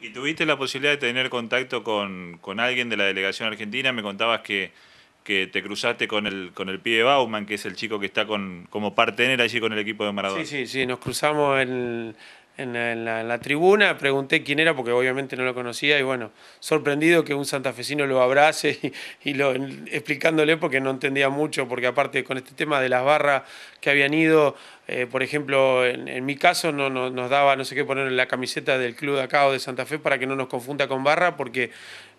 ¿Y tuviste la posibilidad de tener contacto con, alguien de la delegación argentina? Me contabas que, que te cruzaste con el, con el pibe Bauman, que es el chico que está con, como partener allí con el equipo de Maradona. Sí, sí, sí, nos cruzamos en en, la, tribuna, pregunté quién era porque obviamente no lo conocía y bueno, sorprendido que un santafesino lo abrace y, lo, explicándole porque no entendía mucho, porque aparte con este tema de las barras que habían ido, eh, por ejemplo, en, mi caso no, nos daba no sé qué poner en la camiseta del club de acá o de Santa Fe para que no nos confunda con barra porque...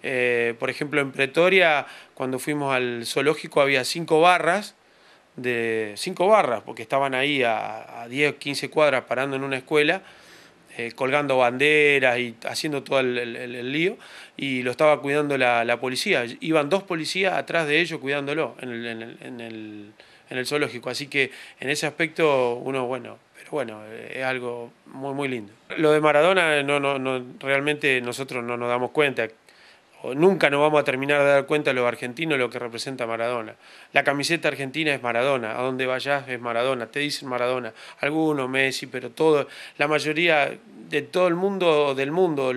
Eh, por ejemplo, en Pretoria, cuando fuimos al zoológico, había cinco barras de cinco barras, porque estaban ahí a, a, 10, 15 cuadras parando en una escuela eh, colgando banderas y haciendo todo el, lío, y lo estaba cuidando la, policía. Iban dos policías atrás de ellos cuidándolo en el, zoológico. Así que en ese aspecto uno, bueno, ...pero bueno, es algo muy, muy lindo. Lo de Maradona, no, no, no, realmente nosotros no nos damos cuenta nunca nos vamos a terminar de dar cuenta los argentinos lo que representa Maradona. La camiseta argentina es Maradona, a donde vayas es Maradona, te dicen Maradona, algunos Messi, pero todo, la mayoría de todo el mundo del mundo,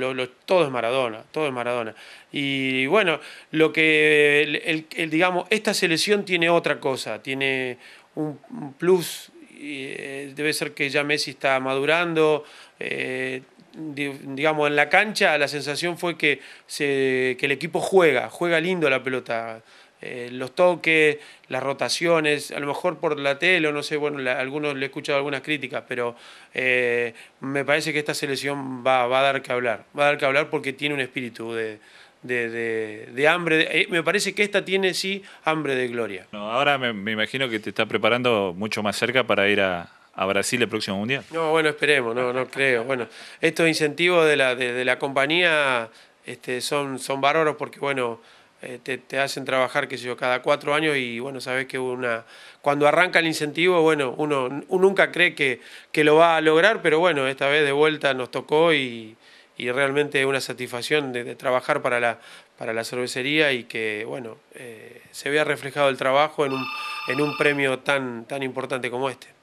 todo es Maradona, todo es Maradona. Y bueno, lo que el, digamos, esta selección tiene otra cosa, tiene un, plus, eh, debe ser que ya Messi está madurando. Eh, digamos, en la cancha la sensación fue que, se, el equipo juega, juega lindo la pelota. Eh, los toques, las rotaciones, a lo mejor por la tele, o no sé, bueno, algunos le he escuchado algunas críticas, pero eh, me parece que esta selección va, a dar que hablar, va a dar que hablar porque tiene un espíritu de, hambre, eh, me parece que esta tiene sí hambre de gloria. ahora me, me, imagino que te está preparando mucho más cerca para ir a, a Brasil el próximo mundial? No, bueno, esperemos, no, no creo. Bueno, estos incentivos de la, de, la compañía este, son, son bárbaros porque, bueno, eh, te, hacen trabajar, qué sé yo, cada cuatro años y bueno, sabes que una. Cuando arranca el incentivo, bueno, uno, nunca cree que, que, lo va a lograr, pero bueno, esta vez de vuelta nos tocó y, realmente realmente una satisfacción de, trabajar para la, para la cervecería y que, bueno, eh, se vea reflejado el trabajo en un, en un premio tan, tan importante como este.